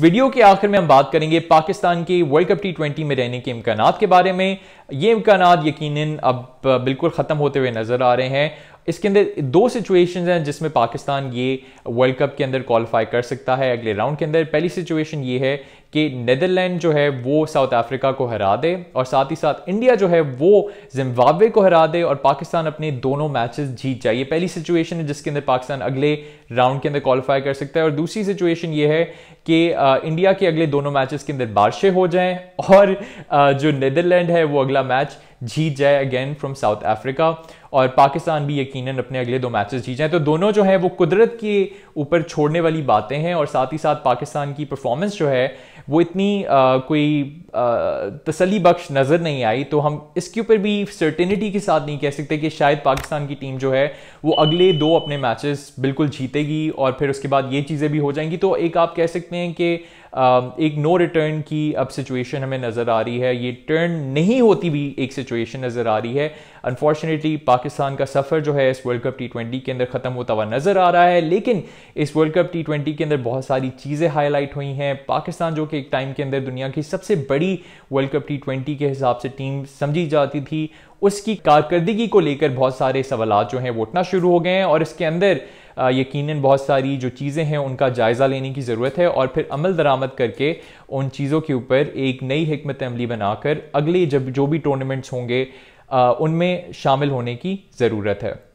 video के आखिर में हम बात करेंगे पाकिस्तान के वर्ल्ड कप टी में रहने के इम्कान के बारे में ये इम्कान यकीन अब बिल्कुल ख़त्म होते हुए नज़र आ रहे हैं इसके अंदर दो सिचुएशन हैं जिसमें पाकिस्तान ये वर्ल्ड कप के अंदर क्वालिफाई कर सकता है अगले राउंड के अंदर पहली सिचुएशन ये है कि नदरलैंड जो है वो साउथ अफ्रीका को हरा दे और साथ ही साथ इंडिया जो है वो जिम्बाब्वे को हरा दे और पाकिस्तान अपने दोनों मैचेस जीत जाए ये पहली सिचुएशन है जिसके अंदर पाकिस्तान अगले राउंड के अंदर क्वालिफाई कर सकता है और दूसरी सिचुएशन ये है कि इंडिया के अगले दोनों मैचेस के अंदर बारिशें हो जाएं और आ, जो नदरलैंड है वो अगला मैच जीत जाए अगेन फ्रॉम साउथ अफ्रीका और पाकिस्तान भी यकीनन अपने अगले दो मैचेस जीत जाए तो दोनों जो है वो कुदरत के ऊपर छोड़ने वाली बातें हैं और साथ ही साथ पाकिस्तान की परफॉर्मेंस जो है वो इतनी आ, कोई तसली बख्श नज़र नहीं आई तो हम इसके ऊपर भी सर्टेनिटी के साथ नहीं कह सकते कि शायद पाकिस्तान की टीम जो है वो अगले दो अपने मैचेस बिल्कुल जीतेगी और फिर उसके बाद ये चीज़ें भी हो जाएंगी तो एक आप कह सकते हैं कि Um, एक नो रिटर्न की अब सिचुएशन हमें नज़र आ रही है ये टर्न नहीं होती भी एक सिचुएशन नज़र आ रही है अनफॉर्चुनेटली पाकिस्तान का सफ़र जो है इस वर्ल्ड कप टी ट्वेंटी के अंदर ख़त्म होता हुआ नज़र आ रहा है लेकिन इस वर्ल्ड कप टी ट्वेंटी के अंदर बहुत सारी चीज़ें हाईलाइट हुई हैं पाकिस्तान जो कि एक टाइम के अंदर दुनिया की सबसे बड़ी वर्ल्ड कप टी ट्वेंटी के हिसाब से टीम समझी जाती थी उसकी कारकर्दगी को लेकर बहुत सारे सवाल जो हैं वो उठना शुरू हो गए हैं और इसके अंदर यकीन बहुत सारी जो चीज़ें हैं उनका जायज़ा लेने की ज़रूरत है और फिर अमल दरामद करके उन चीज़ों के ऊपर एक नई हमत अमली बनाकर अगले जब जो भी टूर्नामेंट्स होंगे उनमें शामिल होने की ज़रूरत है